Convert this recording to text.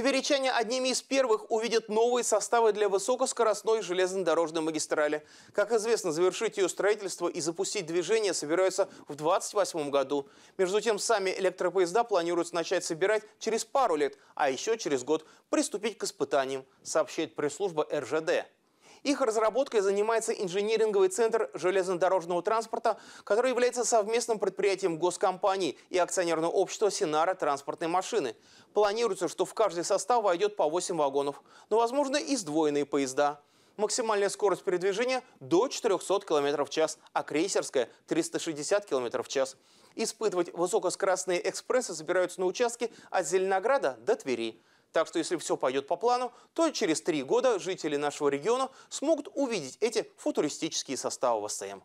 Тверичане одними из первых увидят новые составы для высокоскоростной железнодорожной магистрали. Как известно, завершить ее строительство и запустить движение собираются в 2028 году. Между тем, сами электропоезда планируют начать собирать через пару лет, а еще через год приступить к испытаниям, сообщает пресс-служба РЖД. Их разработкой занимается инжиниринговый центр железнодорожного транспорта, который является совместным предприятием госкомпании и акционерного общества «Синара транспортной машины». Планируется, что в каждый состав войдет по 8 вагонов, но, возможно, и сдвоенные поезда. Максимальная скорость передвижения до 400 км в час, а крейсерская – 360 км в час. Испытывать высокоскоростные экспрессы собираются на участке от Зеленограда до Твери. Так что если все пойдет по плану, то через три года жители нашего региона смогут увидеть эти футуристические составы в ВСМ.